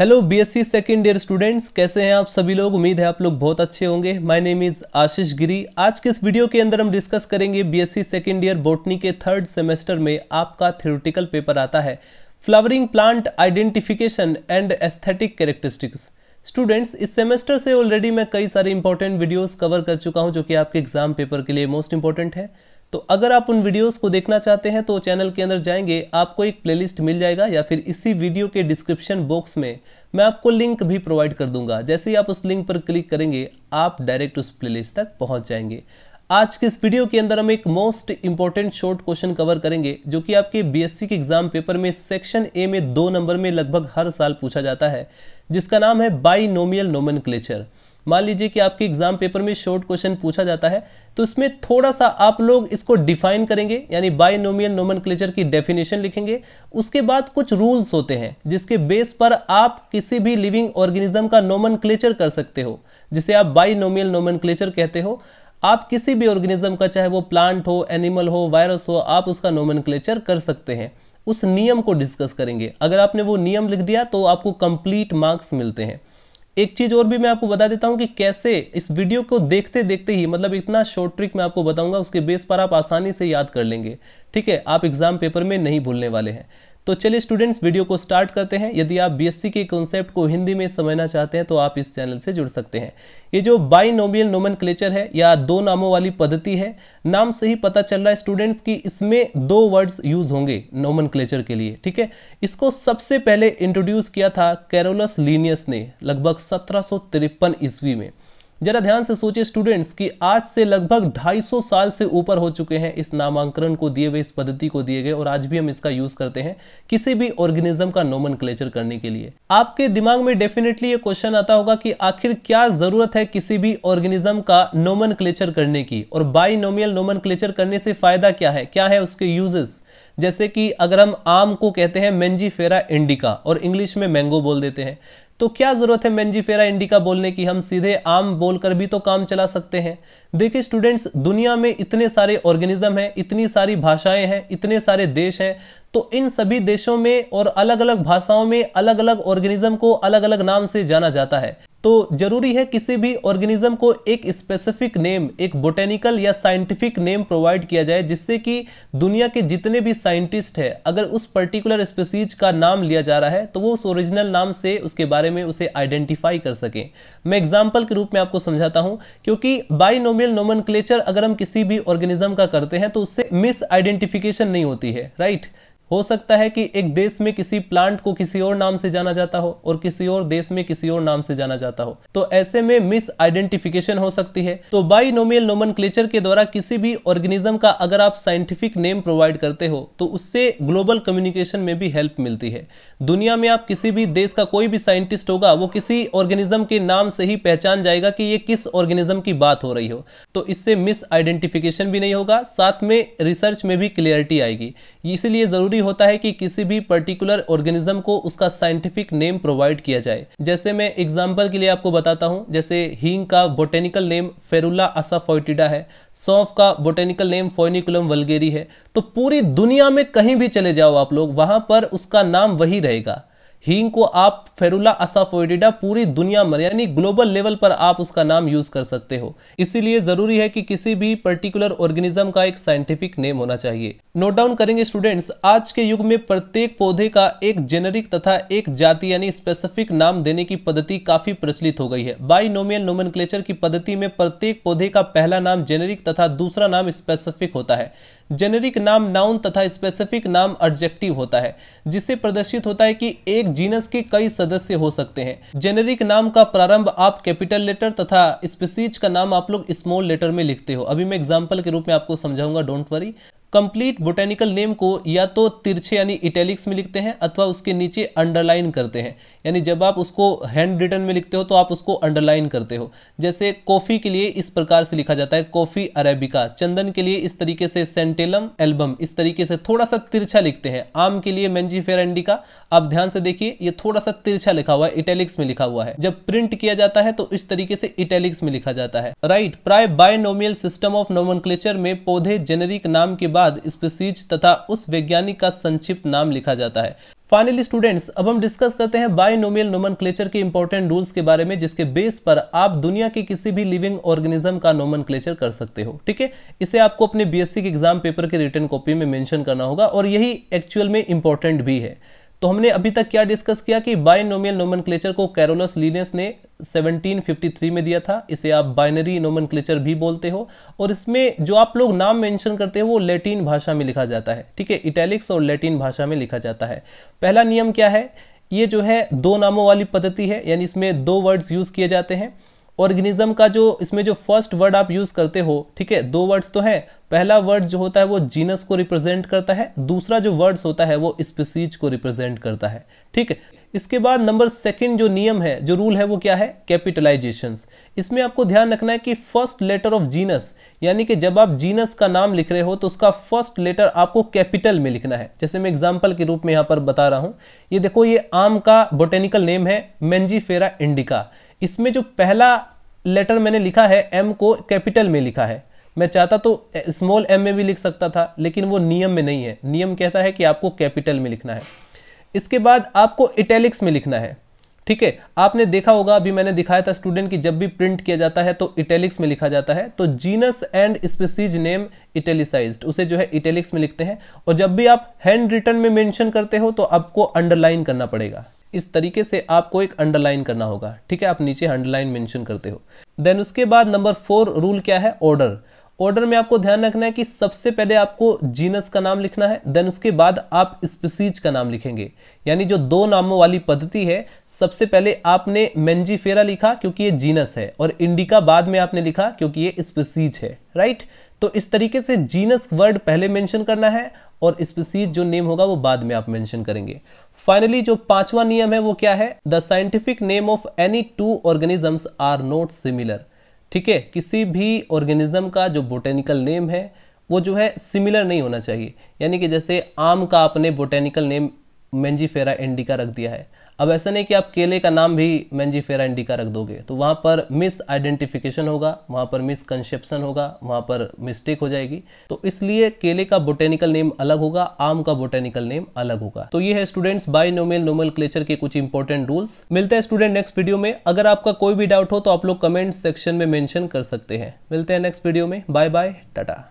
Hello BSc second year students कैसे हैं आप सभी लोग उम्मीद है आप लोग बहुत अच्छे होंगे my name is Ashish Giri आज के इस वीडियो के अंदर हम डिस्कस करेंगे बीएससी सेकेंड ईयर बोटनी के थर्ड सेमेस्टर में आपका थ्योरेटिकल पेपर आता है flowering plant identification and aesthetic characteristics students इस सेमेस्टर से ऑलरेडी मैं कई सारे इंपॉर्टेंट वीडियोज कवर कर चुका हूँ जो कि आपके एग्जाम पेपर के लिए मोस्ट इंपॉर्टेंट है तो अगर आप उन वीडियोस को देखना चाहते हैं तो चैनल के अंदर जाएंगे आपको एक प्लेलिस्ट मिल जाएगा या फिर इसी वीडियो के डिस्क्रिप्शन बॉक्स में मैं आपको लिंक भी प्रोवाइड कर दूंगा जैसे ही आप उस लिंक पर क्लिक करेंगे आप डायरेक्ट उस प्लेलिस्ट तक पहुंच जाएंगे आज के इस वीडियो के अंदर हम एक most important short question cover करेंगे जो कि आपके बीएससी के एग्जाम पेपर में सेक्शन ए में दो नंबर में लगभग हर साल पूछा जाता है जिसका नाम है बाई नोमियल नोमन मान लीजिए कि आपके एग्जाम पेपर में शॉर्ट क्वेश्चन पूछा जाता है तो उसमें थोड़ा सा आप लोग इसको डिफाइन करेंगे यानी बायनोमियल नोमनक्लेचर की डेफिनेशन लिखेंगे उसके बाद कुछ रूल्स होते हैं जिसके बेस पर आप किसी भी लिविंग ऑर्गेनिज्म का नोमनक्लेचर कर सकते हो जिसे आप बायनोमियल नोमनक्लेचर कहते हो आप किसी भी ऑर्गेनिज्म का चाहे वो प्लांट हो एनिमल हो वायरस हो आप उसका नोमनक्लेचर कर सकते हैं उस नियम को डिस्कस करेंगे अगर आपने वो नियम लिख दिया तो आपको कंप्लीट मार्क्स मिलते हैं एक चीज और भी मैं आपको बता देता हूं कि कैसे इस वीडियो को देखते देखते ही मतलब इतना शॉर्ट ट्रिक मैं आपको बताऊंगा उसके बेस पर आप आसानी से याद कर लेंगे ठीक है आप एग्जाम पेपर में नहीं भूलने वाले हैं तो चलिए स्टूडेंट्स वीडियो को स्टार्ट करते हैं यदि आप बीएससी के कॉन्सेप्ट को हिंदी में समझना चाहते हैं तो आप इस चैनल से जुड़ सकते हैं ये जो बाइनोमियल नोमन है या दो नामों वाली पद्धति है नाम से ही पता चल रहा है स्टूडेंट्स की इसमें दो वर्ड्स यूज होंगे नोमन के लिए ठीक है इसको सबसे पहले इंट्रोड्यूस किया था कैरोलस लीनियस ने लगभग सत्रह ईस्वी में जरा ध्यान से सोचे स्टूडेंट्स कि आज से लगभग 250 साल से ऊपर हो चुके हैं इस नामांकन को दिए हुए इस पद्धति को दिए गए और आज भी हम इसका यूज करते हैं किसी भी ऑर्गेनिज्म का नोमन करने के लिए आपके दिमाग में डेफिनेटली ये क्वेश्चन आता होगा कि आखिर क्या जरूरत है किसी भी ऑर्गेनिज्म का नोमन करने की और बाई नोमियल करने से फायदा क्या है क्या है उसके यूजेस जैसे कि अगर हम आम को कहते हैं मेंजीफेरा इंडिका और इंग्लिश में मैंगो बोल देते हैं तो क्या ज़रूरत है मेंजीफेरा इंडिका बोलने की हम सीधे आम बोलकर भी तो काम चला सकते हैं देखिए स्टूडेंट्स दुनिया में इतने सारे ऑर्गेनिज्म हैं इतनी सारी भाषाएं हैं इतने सारे देश हैं तो इन सभी देशों में और अलग अलग भाषाओं में अलग अलग ऑर्गेनिज्म को अलग अलग नाम से जाना जाता है तो जरूरी है किसी भी ऑर्गेनिज्म को एक स्पेसिफिक नेम एक बोटेनिकल या साइंटिफिक नेम प्रोवाइड किया जाए जिससे कि दुनिया के जितने भी साइंटिस्ट है अगर उस पर्टिकुलर स्पेसीज का नाम लिया जा रहा है तो वो उस ओरिजिनल नाम से उसके बारे में उसे आइडेंटिफाई कर सकें मैं एग्जाम्पल के रूप में आपको समझाता हूँ क्योंकि बाइनोमियल नोमन अगर हम किसी भी ऑर्गेनिज्म का करते हैं तो उससे मिस आइडेंटिफिकेशन नहीं होती है राइट right? हो सकता है कि एक देश में किसी प्लांट को किसी और नाम से जाना जाता हो और किसी और देश में किसी और नाम से जाना जाता हो तो ऐसे में मिस आइडेंटिफिकेशन हो सकती है तो बाइनोमियल नोमन के द्वारा किसी भी ऑर्गेनिज्म का अगर आप साइंटिफिक नेम प्रोवाइड करते हो तो उससे ग्लोबल कम्युनिकेशन में भी हेल्प मिलती है दुनिया में आप किसी भी देश का कोई भी साइंटिस्ट होगा वो किसी ऑर्गेनिज्म के नाम से ही पहचान जाएगा कि ये किस ऑर्गेनिज्म की बात हो रही हो तो इससे मिस आइडेंटिफिकेशन भी नहीं होगा साथ में रिसर्च में भी क्लियरिटी आएगी इसीलिए जरूरी जरूरी होता है कि किसी भी पर्टिकुलर ऑर्गेनिज्म को उसका साइंटिफिक नेम प्रोवाइड किया जाए जैसे मैं एग्जांपल के लिए आपको बताता हूं जैसे हींग का बोटेनिकल नेम फेरुला असाफोइटिडा है सौफ का बोटेनिकल नेम फोइनिकुलम वलगेरी है तो पूरी दुनिया में कहीं भी चले जाओ आप लोग वहां पर उसका नाम वही रहेगा हींग को आप फेरुला असाफोइडिडा पूरी दुनिया में यानी ग्लोबल लेवल पर आप उसका नाम यूज कर सकते हो इसीलिए जरूरी है कि किसी भी पर्टिकुलर ऑर्गेनिज्म का एक साइंटिफिक नेम होना चाहिए नोट डाउन करेंगे स्टूडेंट्स आज के युग में प्रत्येक पौधे का एक जेनेरिक तथा एक जाति यानी स्पेसिफिक नाम देने की पद्धति काफी प्रचलित हो गई है बाइनोमियल नोमन की पद्धति में प्रत्येक पौधे का पहला नाम जेनेरिक तथा दूसरा नाम स्पेसिफिक होता है जेनेरिक नाम नाउन तथा स्पेसिफिक नाम ऑब्जेक्टिव होता है जिससे प्रदर्शित होता है कि एक जीनस के कई सदस्य हो सकते हैं जेनेरिक नाम का प्रारंभ आप कैपिटल लेटर तथा स्पीसीज का नाम आप लोग स्मॉल लेटर में लिखते हो अभी मैं एग्जाम्पल के रूप में आपको समझाऊंगा don't worry complete botanical name को या तो तिरछे यानी इटैलिक्स में लिखते हैं अथवा उसके नीचे अंडरलाइन करते हैं यानी जब आप उसको हैंड रिटर्न में लिखते हो तो आप उसको अंडरलाइन करते हो जैसे कॉफ़ी के लिए इस प्रकार से लिखा जाता है कॉफ़ी अरेबिका चंदन के लिए इस तरीके से सेंटेलम एल्बम इस तरीके से थोड़ा सा तिरछा लिखते हैं आम के लिए मंजी फेरेंडिका आप ध्यान से देखिए ये थोड़ा सा तिरछा लिखा हुआ है इटैलिक्स में लिखा हुआ है जब प्रिंट किया जाता है तो इस तरीके से इटैलिक्स में लिखा जाता है राइट प्राय बायनोमियल सिस्टम ऑफ नोमनक्लेचर में पौधे जेनेरिक नाम के बाद बाद स्पीसीज तथा उस वैज्ञानिक का संक्षिप्त नाम लिखा जाता है फाइनली स्टूडेंट्स अब हम डिस्कस करते हैं बायनोमियल नोमनक्लेचर के इंपॉर्टेंट रूल्स के बारे में जिसके बेस पर आप दुनिया के किसी भी लिविंग ऑर्गेनिज्म का क्लेचर कर सकते हो ठीक है इसे आपको अपने बीएससी के एग्जाम पेपर के रिटर्न कॉपी में मेंशन करना होगा और यही एक्चुअल में इंपॉर्टेंट भी है तो हमने अभी तक क्या डिस्कस किया कि बायनोमियल नोमनक्लेचर को कैरोलस लीनेस ने 1753 में दिया था इसे आप बाइनरी क्लेचर भी बोलते हो और इसमें जो आप लोग नाम मेंशन करते हो वो लैटिन भाषा में लिखा जाता है ठीक है इटैलिक्स और लैटिन भाषा में लिखा जाता है पहला नियम क्या है ये जो है दो नामों वाली पद्धति है यानी इसमें दो वर्ड्स यूज किए जाते हैं ऑर्गेनिज्म का जो इसमें जो फर्स्ट वर्ड आप यूज करते हो ठीक है दो वर्ड्स तो है पहला वर्ड जो होता है वो जीनस को रिप्रेजेंट करता है दूसरा जो वर्ड्स होता है वो स्पीसीज को रिप्रेजेंट करता है ठीक है इसके बाद नंबर सेकंड जो नियम है जो रूल है वो क्या है कैपिटलाइजेशन इसमें आपको ध्यान रखना है कि फर्स्ट लेटर ऑफ जीनस यानी कि जब आप जीनस का नाम लिख रहे हो तो उसका फर्स्ट लेटर आपको कैपिटल में लिखना है जैसे मैं एग्जांपल के रूप में यहां पर बता रहा हूं ये देखो ये आम का बोटेनिकल नेम है मेंजीफेरा इंडिका इसमें जो पहला लेटर मैंने लिखा है एम को कैपिटल में लिखा है मैं चाहता तो स्मॉल एम में भी लिख सकता था लेकिन वो नियम में नहीं है नियम कहता है कि आपको कैपिटल में लिखना है इसके बाद आपको इटैलिक्स में लिखना है ठीक है आपने देखा होगा अभी मैंने दिखाया था स्टूडेंट की जब भी प्रिंट किया जाता है तो इटैलिक्स में लिखा जाता है तो genus and species name italicise उसे जो है इटेलिक्स में लिखते हैं और जब भी आप हैंड रिटर्न में मेंशन करते हो तो आपको अंडरलाइन करना पड़ेगा इस तरीके से आपको एक अंडरलाइन करना होगा ठीक है आप नीचे अंडरलाइन मेंशन करते हो देन उसके बाद नंबर फोर रूल क्या है ऑर्डर ऑर्डर में आपको ध्यान रखना है कि सबसे पहले आपको जीनस का नाम लिखना है देन उसके बाद आप स्पीसीज का नाम लिखेंगे यानी जो दो नामों वाली पद्धति है सबसे पहले आपने मेंजीफेरा लिखा क्योंकि ये जीनस है और इंडिका बाद में आपने लिखा क्योंकि ये स्पीसीज है राइट तो इस तरीके से जीनस वर्ड पहले मेंशन करना है और स्पीसीज जो नेम होगा वो बाद में आप मेंशन करेंगे फाइनली जो पांचवा नियम है वो क्या है the scientific name of any two organisms are not similar ठीक है किसी भी ऑर्गेनिज्म का जो बोटेनिकल नेम है वो जो है सिमिलर नहीं होना चाहिए यानी कि जैसे आम का आपने बोटेनिकल नेम मेंजीफेरा एंडिका रख दिया है अब ऐसा नहीं कि आप केले का नाम भी मैंजी फेरा इंडिका रख दोगे तो वहाँ पर मिस आइडेंटिफिकेशन होगा वहाँ पर मिसकनसेप्शन होगा वहाँ पर मिस्टेक हो जाएगी तो इसलिए केले का बोटेनिकल नेम अलग होगा आम का बोटेनिकल नेम अलग होगा तो ये है students binomial nomenclature के कुछ इंपॉर्टेंट रूल्स मिलते हैं स्टूडेंट नेक्स्ट वीडियो में अगर आपका कोई भी डाउट हो तो आप लोग कमेंट सेक्शन में मैंशन कर सकते हैं मिलते हैं नेक्स्ट वीडियो में बाय बाय टाटा